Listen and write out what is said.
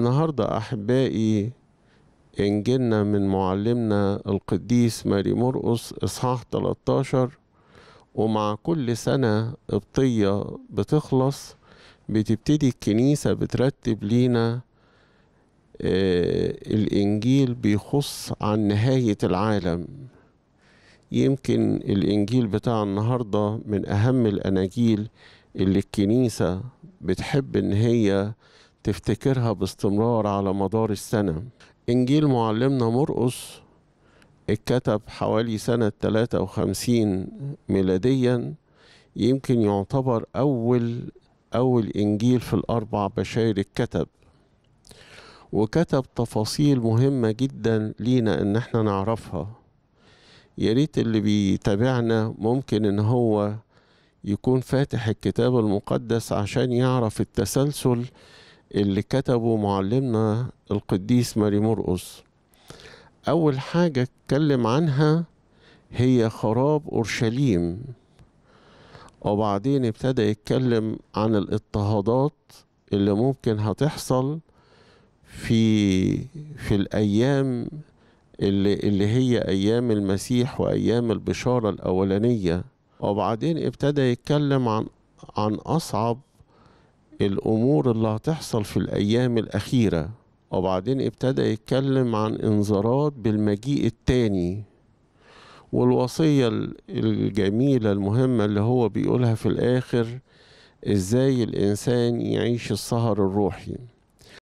النهاردة أحبائي إنجيلنا من معلمنا القديس ماري مرقص إصحاح 13 ومع كل سنة قبطية بتخلص بتبتدي الكنيسة بترتب لينا آه الإنجيل بيخص عن نهاية العالم يمكن الإنجيل بتاع النهاردة من أهم الأناجيل اللي الكنيسة بتحب إن هي تفتكرها باستمرار على مدار السنة إنجيل معلمنا مرقص اتكتب حوالي سنة 53 ميلاديا يمكن يعتبر أول أول إنجيل في الأربع بشاير اتكتب وكتب تفاصيل مهمة جدا لينا إن احنا نعرفها ياريت اللي بيتابعنا ممكن إن هو يكون فاتح الكتاب المقدس عشان يعرف التسلسل اللي كتبه معلمنا القديس ماري مرقص أول حاجة اتكلم عنها هي خراب أورشليم وبعدين ابتدى يتكلم عن الاضطهادات اللي ممكن هتحصل في في الأيام اللي, اللي هي أيام المسيح وأيام البشارة الأولانية وبعدين ابتدى يتكلم عن عن أصعب الأمور اللي هتحصل في الأيام الأخيرة وبعدين ابتدى يتكلم عن انذارات بالمجيء التاني والوصية الجميلة المهمة اللي هو بيقولها في الآخر ازاي الإنسان يعيش السهر الروحي